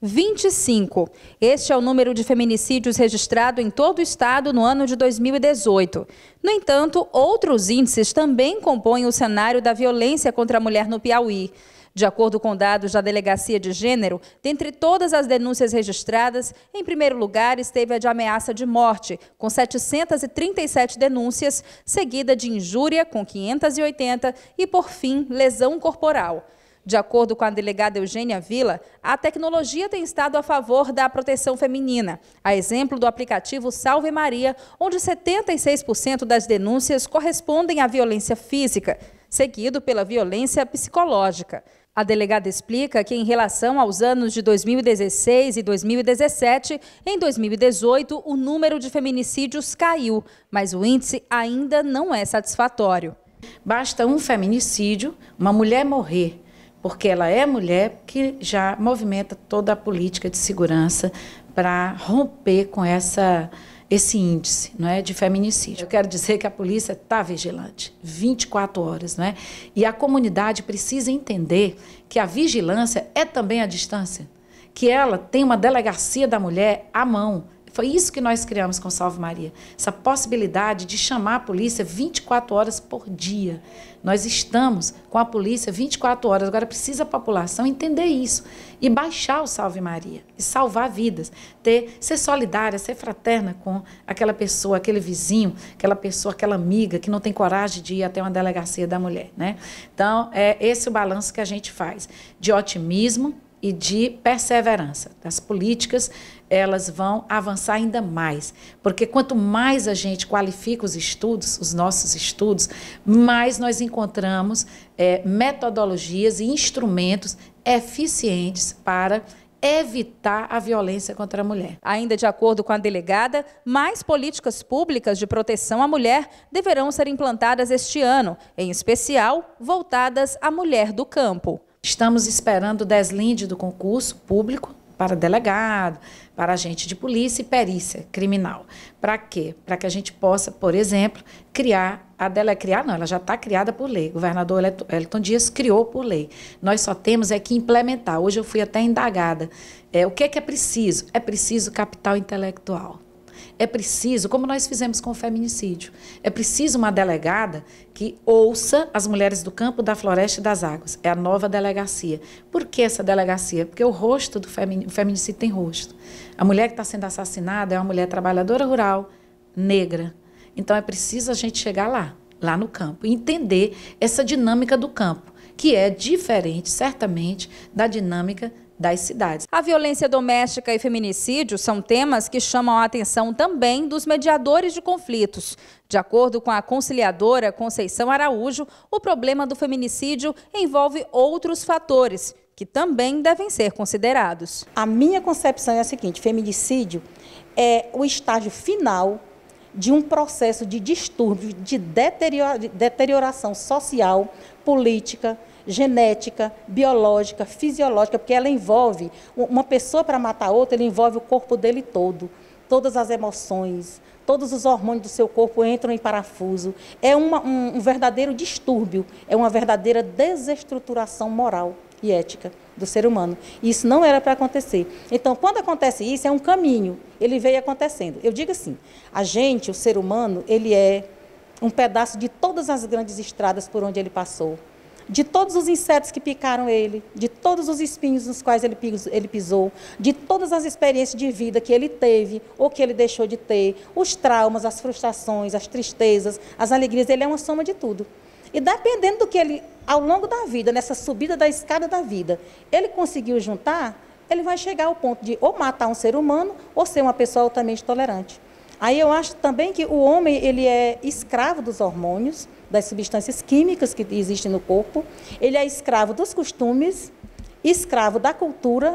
25. Este é o número de feminicídios registrado em todo o estado no ano de 2018. No entanto, outros índices também compõem o cenário da violência contra a mulher no Piauí. De acordo com dados da Delegacia de Gênero, dentre todas as denúncias registradas, em primeiro lugar esteve a de ameaça de morte, com 737 denúncias, seguida de injúria, com 580, e, por fim, lesão corporal. De acordo com a delegada Eugênia Vila, a tecnologia tem estado a favor da proteção feminina, a exemplo do aplicativo Salve Maria, onde 76% das denúncias correspondem à violência física, seguido pela violência psicológica. A delegada explica que, em relação aos anos de 2016 e 2017, em 2018 o número de feminicídios caiu, mas o índice ainda não é satisfatório. Basta um feminicídio, uma mulher morrer porque ela é mulher, que já movimenta toda a política de segurança para romper com essa esse índice não é, de feminicídio. Eu quero dizer que a polícia está vigilante 24 horas, não é? E a comunidade precisa entender que a vigilância é também a distância, que ela tem uma delegacia da mulher à mão foi isso que nós criamos com Salve Maria. Essa possibilidade de chamar a polícia 24 horas por dia. Nós estamos com a polícia 24 horas. Agora precisa a população entender isso e baixar o Salve Maria e salvar vidas, ter ser solidária, ser fraterna com aquela pessoa, aquele vizinho, aquela pessoa, aquela amiga que não tem coragem de ir até uma delegacia da mulher, né? Então, é esse o balanço que a gente faz de otimismo, e de perseverança. As políticas, elas vão avançar ainda mais, porque quanto mais a gente qualifica os estudos, os nossos estudos, mais nós encontramos é, metodologias e instrumentos eficientes para evitar a violência contra a mulher. Ainda de acordo com a delegada, mais políticas públicas de proteção à mulher deverão ser implantadas este ano, em especial voltadas à mulher do campo. Estamos esperando o deslinde do concurso público para delegado, para agente de polícia e perícia criminal. Para quê? Para que a gente possa, por exemplo, criar a dele criar não, ela já está criada por lei. O governador Elton Dias criou por lei. Nós só temos é que implementar. Hoje eu fui até indagada. É, o que é que é preciso? É preciso capital intelectual. É preciso, como nós fizemos com o feminicídio, é preciso uma delegada que ouça as mulheres do campo, da floresta e das águas. É a nova delegacia. Por que essa delegacia? Porque o rosto do feminicídio, feminicídio tem rosto. A mulher que está sendo assassinada é uma mulher trabalhadora rural, negra. Então é preciso a gente chegar lá, lá no campo, e entender essa dinâmica do campo, que é diferente, certamente, da dinâmica das cidades. A violência doméstica e feminicídio são temas que chamam a atenção também dos mediadores de conflitos. De acordo com a conciliadora Conceição Araújo, o problema do feminicídio envolve outros fatores que também devem ser considerados. A minha concepção é a seguinte: feminicídio é o estágio final de um processo de distúrbio, de deterioração social, política, genética, biológica, fisiológica, porque ela envolve uma pessoa para matar outra, ele envolve o corpo dele todo, todas as emoções, todos os hormônios do seu corpo entram em parafuso. É uma, um, um, verdadeiro distúrbio, é uma verdadeira desestruturação moral e ética do ser humano. Isso não era para acontecer. Então, quando acontece isso, é um caminho. Ele veio acontecendo. Eu digo assim: a gente, o ser humano, ele é um pedaço de todas as grandes estradas por onde ele passou de todos os insetos que picaram ele, de todos os espinhos nos quais ele, ele pisou, de todas as experiências de vida que ele teve ou que ele deixou de ter, os traumas, as frustrações, as tristezas, as alegrias, ele é uma soma de tudo. E dependendo do que ele, ao longo da vida, nessa subida da escada da vida, ele conseguiu juntar, ele vai chegar ao ponto de ou matar um ser humano ou ser uma pessoa altamente tolerante. Aí eu acho também que o homem ele é escravo dos hormônios, das substâncias químicas que existem no corpo, ele é escravo dos costumes, escravo da cultura